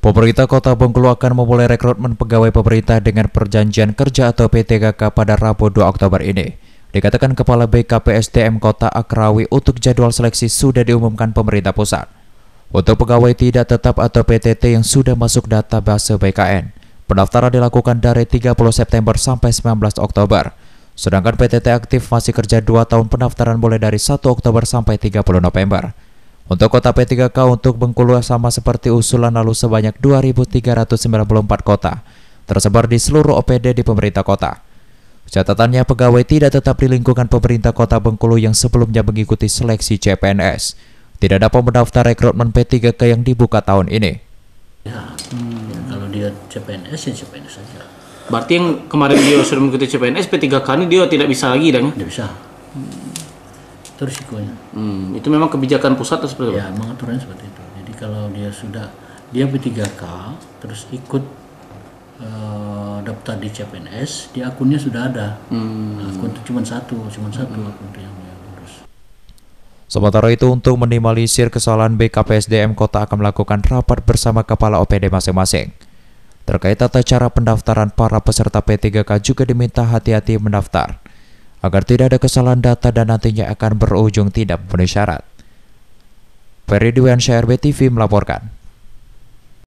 Pemerintah Kota Bengkulu akan memulai rekrutmen pegawai pemerintah dengan perjanjian kerja atau PTKK pada Rabu 2 Oktober ini. Dikatakan Kepala BKPSDM Kota Akrawi untuk jadwal seleksi sudah diumumkan pemerintah pusat. Untuk pegawai tidak tetap atau PTT yang sudah masuk database BKN, pendaftaran dilakukan dari 30 September sampai 19 Oktober. Sedangkan PTT aktif masih kerja 2 tahun pendaftaran mulai dari 1 Oktober sampai 30 November. Untuk kota P3K untuk Bengkulu sama seperti usulan lalu sebanyak 2.394 kota, tersebar di seluruh OPD di pemerintah kota. Catatannya pegawai tidak tetap di lingkungan pemerintah kota Bengkulu yang sebelumnya mengikuti seleksi CPNS. Tidak ada pemendaftar rekrutmen P3K yang dibuka tahun ini. Ya, hmm. ya kalau dia CPNS ya CPNS saja. Berarti yang kemarin dia sudah mengikuti CPNS P3K ini dia tidak bisa lagi dan? Tidak bisa. Hmm itu risikonya. Hmm, itu memang kebijakan pusat atau seperti itu? Ya, mengaturnya seperti itu. Jadi kalau dia sudah dia P3K terus ikut e, daftar di CPNS, di akunnya sudah ada. Hmm. akun itu cuma satu, cuma hmm. satu akun akun yang dia urus. Sementara itu untuk minimalisir kesalahan BKPSDM Kota akan melakukan rapat bersama kepala OPD masing-masing. Terkait tata cara pendaftaran para peserta P3K juga diminta hati-hati mendaftar agar tidak ada kesalahan data dan nantinya akan berujung tidak memenuhi syarat. Ferry Diwansyah RBTV melaporkan.